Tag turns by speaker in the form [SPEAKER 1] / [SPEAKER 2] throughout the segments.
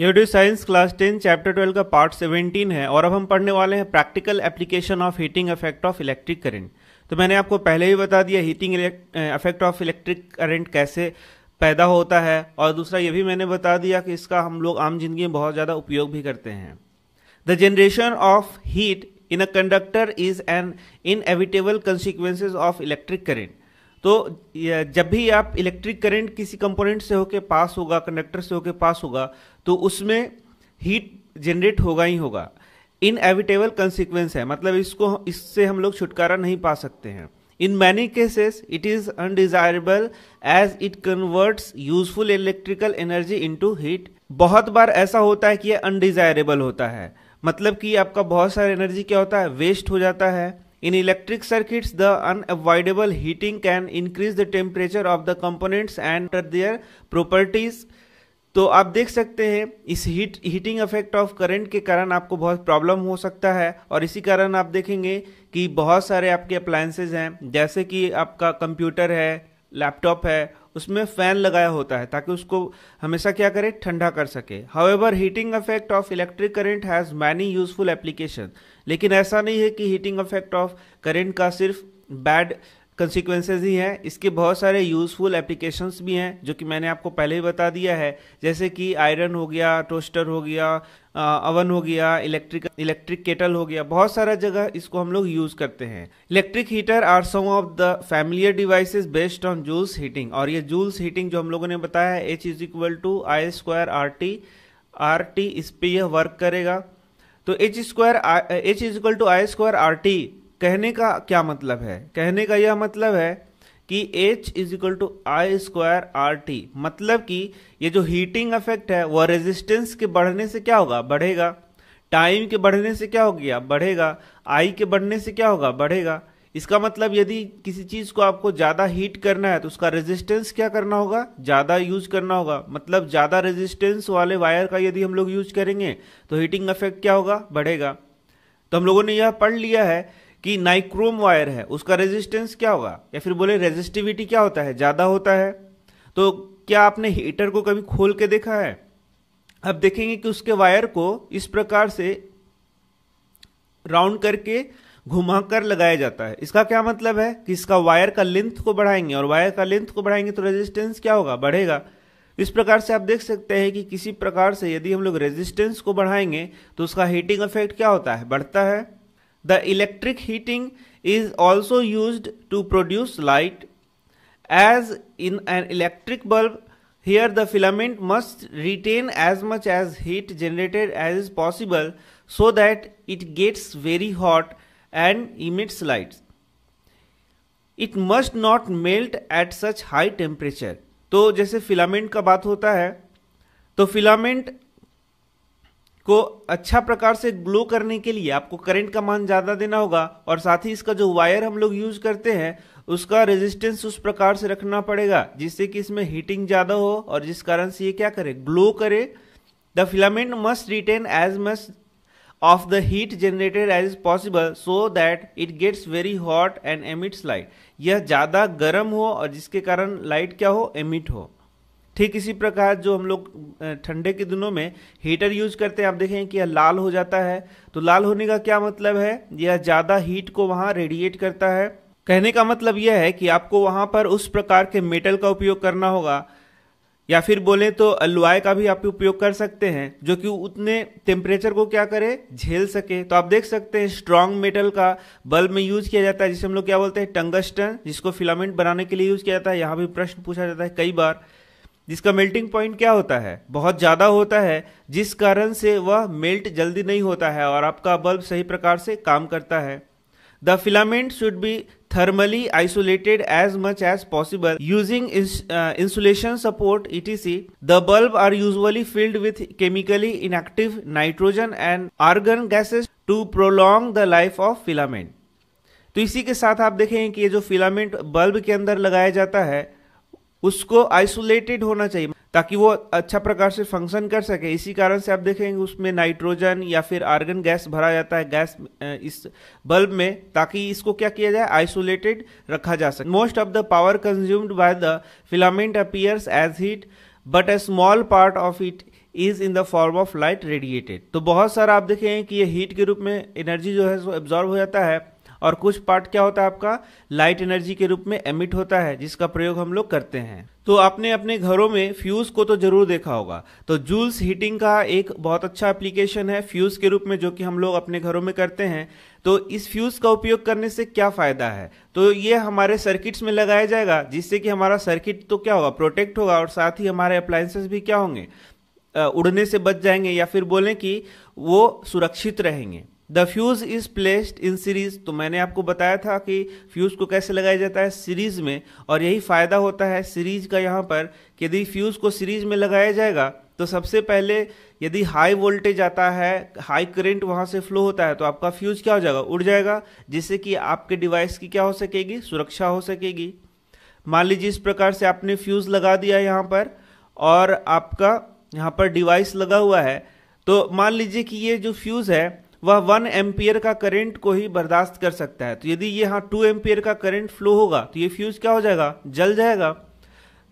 [SPEAKER 1] यह video science class ten chapter twelve का part seventeen है और अब हम पढ़ने वाले हैं practical application of heating effect of electric current तो मैंने आपको पहले ही बता दिया heating effect of electric current कैसे पैदा होता है और दूसरा ये भी मैंने बता दिया कि इसका हम लोग आम जिंदगी में बहुत ज़्यादा उपयोग भी करते हैं the generation of heat in a conductor is an inevitable consequences of electric current तो जब भी आप इलेक्ट्रिक करंट किसी कंपोनेंट से होके पास होगा कंडक्टर से होके पास होगा तो उसमें हीट जनरेट होगा ही होगा इन एविटेबल कंसिक्वेंस है मतलब इसको इससे हम लोग छुटकारा नहीं पा सकते हैं in many cases it is undesirable as it converts useful electrical energy into heat बहुत बार ऐसा होता है कि यह अनडिजायरेबल होता है मतलब कि आपका बहुत सारा एनर्जी क्या होता है वेस्ट हो जाता है In electric circuits, the unavoidable heating can increase the temperature of the components and their properties. तो आप देख सकते हैं इस heat heating effect of current के कारण आपको बहुत प्रॉब्लम हो सकता है और इसी कारण आप देखेंगे कि बहुत सारे आपके अप्लायंसेज हैं जैसे कि आपका कंप्यूटर है लैपटॉप है उसमें फैन लगाया होता है ताकि उसको हमेशा क्या करे ठंडा कर सके however heating effect of electric current has many useful application लेकिन ऐसा नहीं है कि हीटिंग अफेक्ट ऑफ करेंट का सिर्फ बैड कंसिक्वेंसेज ही हैं इसके बहुत सारे यूज़फुल एप्लीकेशंस भी हैं जो कि मैंने आपको पहले ही बता दिया है जैसे कि आयरन हो गया टोस्टर हो गया अवन हो गया इलेक्ट्रिक इलेक्ट्रिक केटल हो गया बहुत सारा जगह इसको हम लोग यूज़ करते हैं electric heater are some of the familiar devices based on Joule's heating और ये जूल्स हीटिंग जो हम लोगों ने बताया है H is equal to I square R T R T इस पर यह वर्क करेगा तो H square H is equal to I square R T कहने का क्या मतलब है कहने का यह मतलब है कि H is equal to I square R T मतलब कि ये जो हीटिंग इफेक्ट है वह रेजिस्टेंस के बढ़ने से क्या होगा बढ़ेगा टाइम के बढ़ने से क्या हो गया बढ़ेगा आई के बढ़ने से क्या होगा बढ़ेगा इसका मतलब यदि किसी चीज़ को आपको ज़्यादा हीट करना है तो उसका रेजिस्टेंस क्या करना होगा ज़्यादा यूज करना होगा मतलब ज़्यादा रेजिस्टेंस वाले वायर का यदि हम लोग यूज करेंगे तो हीटिंग इफेक्ट क्या होगा बढ़ेगा तो हम लोगों ने यह पढ़ लिया है कि नाइक्रोम वायर है उसका रेजिस्टेंस क्या होगा या फिर बोले रेजिस्टिविटी क्या होता है ज़्यादा होता है तो क्या आपने हीटर को कभी खोल के देखा है अब देखेंगे कि उसके वायर को इस प्रकार से राउंड करके घुमाकर लगाया जाता है इसका क्या मतलब है कि इसका वायर का लेंथ को बढ़ाएंगे और वायर का लेंथ को बढ़ाएंगे तो रेजिस्टेंस क्या होगा बढ़ेगा इस प्रकार से आप देख सकते हैं कि किसी प्रकार से यदि हम लोग रेजिस्टेंस को बढ़ाएंगे तो उसका हीटिंग इफेक्ट क्या होता है बढ़ता है The electric heating is also used to produce light. As in an electric bulb, here the filament must retain as much as heat generated as is possible so that it gets very hot and emits light. It must not melt at such high temperature. तो जैसे filament का बात होता है तो filament को अच्छा प्रकार से ग्लो करने के लिए आपको करंट का मान ज़्यादा देना होगा और साथ ही इसका जो वायर हम लोग यूज करते हैं उसका रेजिस्टेंस उस प्रकार से रखना पड़ेगा जिससे कि इसमें हीटिंग ज़्यादा हो और जिस कारण से ये क्या करे ग्लो करे the filament must retain as much of the heat generated as possible so that it gets very hot and emits light यह ज़्यादा गर्म हो और जिसके कारण लाइट क्या हो एमिट हो ठीक इसी प्रकार जो हम लोग ठंडे के दिनों में हीटर यूज करते हैं आप देखें कि यह लाल हो जाता है तो लाल होने का क्या मतलब है यह ज़्यादा हीट को वहां रेडिएट करता है कहने का मतलब यह है कि आपको वहां पर उस प्रकार के मेटल का उपयोग करना होगा या फिर बोले तो अलवाय का भी आप उपयोग कर सकते हैं जो कि उतने टेम्परेचर को क्या करे झेल सके तो आप देख सकते हैं स्ट्रांग मेटल का बल्ब में यूज किया जाता है जिसे हम लोग क्या बोलते हैं टंगस्टन जिसको फिलामेंट बनाने के लिए यूज किया जाता है यहाँ भी प्रश्न पूछा जाता है कई बार जिसका मेल्टिंग पॉइंट क्या होता है बहुत ज़्यादा होता है जिस कारण से वह मेल्ट जल्दी नहीं होता है और आपका बल्ब सही प्रकार से काम करता है the filament should be thermally isolated as much as possible using insulation support it is see the bulb are usually filled with chemically inactive nitrogen and argon gases to prolong the life of filament तो इसी के साथ आप देखेंगे कि ये जो filament bulb के अंदर लगाया जाता है उसको आइसोलेटेड होना चाहिए ताकि वो अच्छा प्रकार से फंक्शन कर सके इसी कारण से आप देखेंगे उसमें नाइट्रोजन या फिर आर्गन गैस भरा जाता है गैस इस बल्ब में ताकि इसको क्या किया जाए आइसोलेटेड रखा जा सके most of the power consumed by the filament appears as heat but a small part of it is in the form of light radiated तो बहुत सारा आप देखें कि ये हीट के रूप में एनर्जी जो है वो एब्जॉर्व हो जाता है और कुछ पार्ट क्या होता है आपका लाइट एनर्जी के रूप में एमिट होता है जिसका प्रयोग हम लोग करते हैं तो आपने अपने घरों में फ्यूज को तो जरूर देखा होगा तो जूल्स हीटिंग का एक बहुत अच्छा एप्लीकेशन है फ्यूज के रूप में जो कि हम लोग अपने घरों में करते हैं तो इस फ्यूज का उपयोग करने से क्या फायदा है तो ये हमारे सर्किट्स में लगाया जाएगा जिससे कि हमारा सर्किट तो क्या होगा प्रोटेक्ट होगा और साथ ही हमारे अप्लायंसेस भी क्या होंगे उड़ने से बच जाएंगे या फिर बोलें कि वो सुरक्षित रहेंगे the fuse is placed in series तो मैंने आपको बताया था कि फ्यूज़ को कैसे लगाया जाता है सीरीज़ में और यही फ़ायदा होता है सीरीज़ का यहाँ पर कि यदि फ्यूज़ को सीरीज़ में लगाया जाएगा तो सबसे पहले यदि हाई वोल्टेज आता है हाई करंट वहाँ से फ्लो होता है तो आपका फ्यूज़ क्या हो जाएगा उड़ जाएगा जिससे कि आपके डिवाइस की क्या हो सकेगी सुरक्षा हो सकेगी मान लीजिए इस प्रकार से आपने फ्यूज़ लगा दिया यहाँ पर और आपका यहाँ पर डिवाइस लगा हुआ है तो मान लीजिए कि ये जो फ्यूज़ है वह वन एम्पियर का करंट को ही बर्दाश्त कर सकता है तो यदि ये यहाँ टू एम्पियर का करंट फ्लो होगा तो ये फ्यूज क्या हो जाएगा जल जाएगा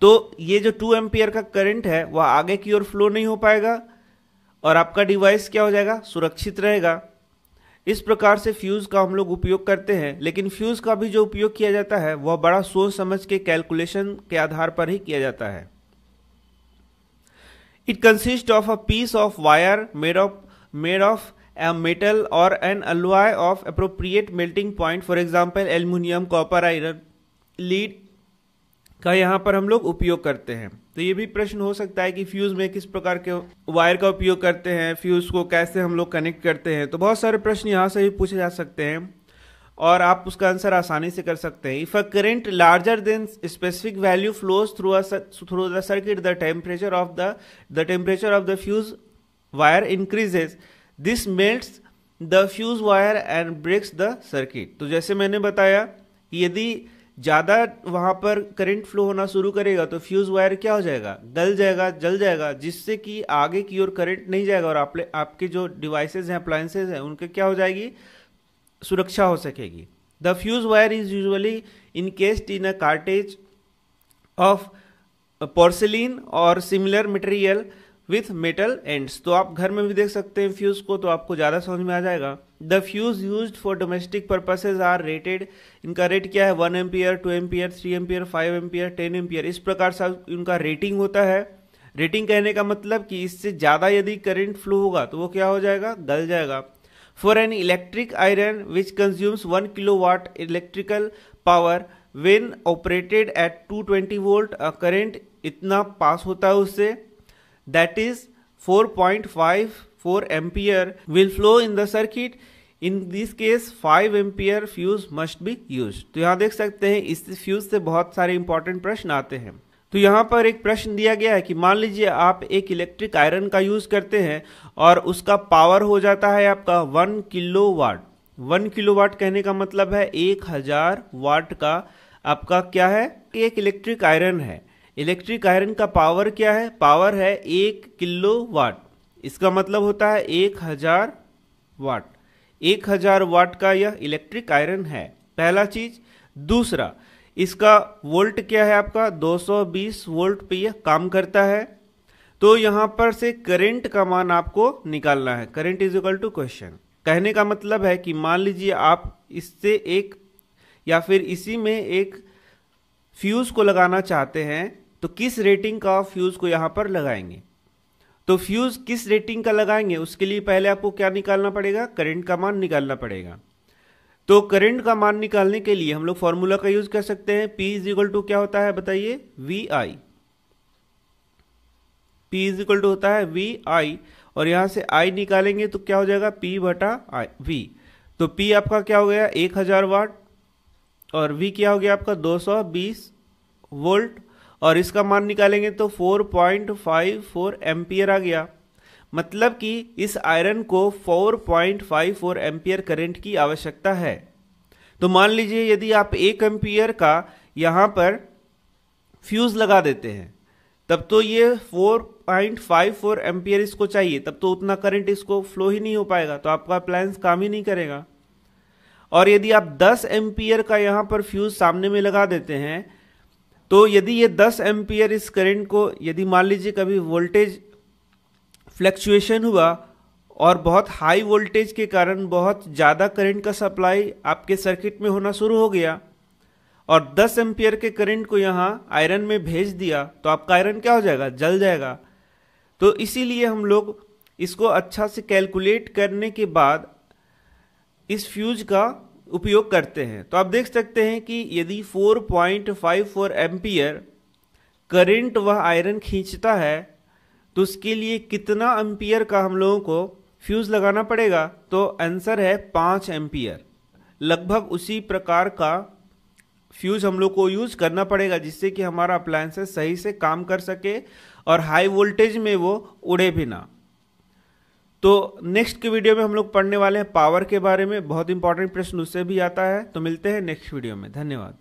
[SPEAKER 1] तो ये जो टू एम्पियर का करंट है वह आगे की ओर फ्लो नहीं हो पाएगा और आपका डिवाइस क्या हो जाएगा सुरक्षित रहेगा इस प्रकार से फ्यूज़ का हम लोग उपयोग करते हैं लेकिन फ्यूज़ का भी जो उपयोग किया जाता है वह बड़ा सोच समझ के कैलकुलेशन के आधार पर ही किया जाता है it consist of a piece of wire made of made of a metal और an alloy of appropriate melting point for example aluminium copper iron lead का यहाँ पर हम लोग उपयोग करते हैं तो ये भी प्रश्न हो सकता है कि फ्यूज़ में किस प्रकार के वायर का उपयोग करते हैं फ्यूज़ को कैसे हम लोग कनेक्ट करते हैं तो बहुत सारे प्रश्न यहाँ से भी पूछे जा सकते हैं और आप उसका आंसर आसानी से कर सकते हैं if a current larger than specific value flows through through the circuit the temperature of the the temperature of the fuse wire increases this melts the fuse wire and breaks the circuit तो जैसे मैंने बताया यदि ज़्यादा वहाँ पर current flow होना शुरू करेगा तो फ्यूज़ वायर क्या हो जाएगा गल जाएगा जल जाएगा जिससे कि आगे की ओर करंट नहीं जाएगा और आप आपके जो डिवाइसेज हैं अप्लाइंसेज हैं उनके क्या हो जाएगी सुरक्षा हो सकेगी the fuse wire is usually encased in a cartridge of porcelain और similar material with metal ends तो आप घर में भी देख सकते हैं फ्यूज़ को तो आपको ज़्यादा समझ में आ जाएगा the fuse use for domestic purposes are rated इनका रेट क्या है one ampere two ampere three ampere five ampere ten ampere इस प्रकार से उनका रेटिंग होता है रेटिंग कहने का मतलब कि इससे ज़्यादा यदि करेंट फ्लो होगा तो वो क्या हो जाएगा गल जाएगा for an electric iron which consumes one kilo watt electrical power when operated at two twenty volt current इतना पास होता है उससे that is 4.54 ampere will flow in the circuit in this case 5 ampere fuse must be use तो यहाँ देख सकते हैं इस फ्यूज से बहुत सारे इंपॉर्टेंट प्रश्न आते हैं तो यहाँ पर एक प्रश्न दिया गया है कि मान लीजिए आप एक इलेक्ट्रिक आयरन का यूज करते हैं और उसका पावर हो जाता है आपका one kilo watt one kilo watt कहने का मतलब है एक हजार वाट का आपका क्या है एक इलेक्ट्रिक आयरन है इलेक्ट्रिक आयरन का पावर क्या है पावर है एक किलो वाट इसका मतलब होता है एक हजार वाट एक हजार वाट का यह इलेक्ट्रिक आयरन है पहला चीज दूसरा इसका वोल्ट क्या है आपका 220 वोल्ट पे यह काम करता है तो यहां पर से करंट का मान आपको निकालना है current is equal to question कहने का मतलब है कि मान लीजिए आप इससे एक या फिर इसी में एक फ्यूज़ को लगाना चाहते हैं तो किस रेटिंग का फ्यूज़ को यहां पर लगाएंगे तो फ्यूज़ किस रेटिंग का लगाएंगे उसके लिए पहले आपको क्या निकालना पड़ेगा करंट का मान निकालना पड़ेगा तो करंट का मान निकालने के लिए हम लोग फॉर्मूला का यूज़ कर सकते हैं पी इज इक्वल टू क्या होता है बताइए V I P is equal to होता है वी आई और यहां से आई निकालेंगे तो क्या हो जाएगा पी बटा आई वी तो पी आपका क्या हो गया एक हज़ार वाट और वी क्या हो गया आपका बीस वोल्ट और इसका मान निकालेंगे तो 4.54 पॉइंट आ गया मतलब कि इस आयरन को 4.54 पॉइंट करंट की आवश्यकता है तो मान लीजिए यदि आप एक एम्पियर का यहाँ पर फ्यूज़ लगा देते हैं तब तो ये 4.54 एम्पियर इसको चाहिए तब तो उतना करंट इसको फ्लो ही नहीं हो पाएगा तो आपका अप्लायंस काम ही नहीं करेगा और यदि आप 10 एम्पियर का यहाँ पर फ्यूज़ सामने में लगा देते हैं तो यदि ये 10 एम्पियर इस करंट को यदि मान लीजिए कभी वोल्टेज फ्लक्चुएशन हुआ और बहुत हाई वोल्टेज के कारण बहुत ज़्यादा करंट का सप्लाई आपके सर्किट में होना शुरू हो गया और 10 एम्पियर के करंट को यहाँ आयरन में भेज दिया तो आपका आयरन क्या हो जाएगा जल जाएगा तो इसीलिए हम लोग इसको अच्छा से कैलकुलेट करने के बाद इस फ्यूज का उपयोग करते हैं तो आप देख सकते हैं कि यदि 4.54 पॉइंट करंट वह आयरन खींचता है तो उसके लिए कितना एम्पियर का हम लोगों को फ्यूज़ लगाना पड़ेगा तो आंसर है पाँच एम्पियर लगभग उसी प्रकार का फ्यूज़ हम लोग को यूज़ करना पड़ेगा जिससे कि हमारा अप्लायंसेस सही से काम कर सके और हाई वोल्टेज में वो उड़े भी ना तो नेक्स्ट के वीडियो में हम लोग पढ़ने वाले हैं पावर के बारे में बहुत इंपॉर्टेंट प्रश्न उससे भी आता है तो मिलते हैं नेक्स्ट वीडियो में धन्यवाद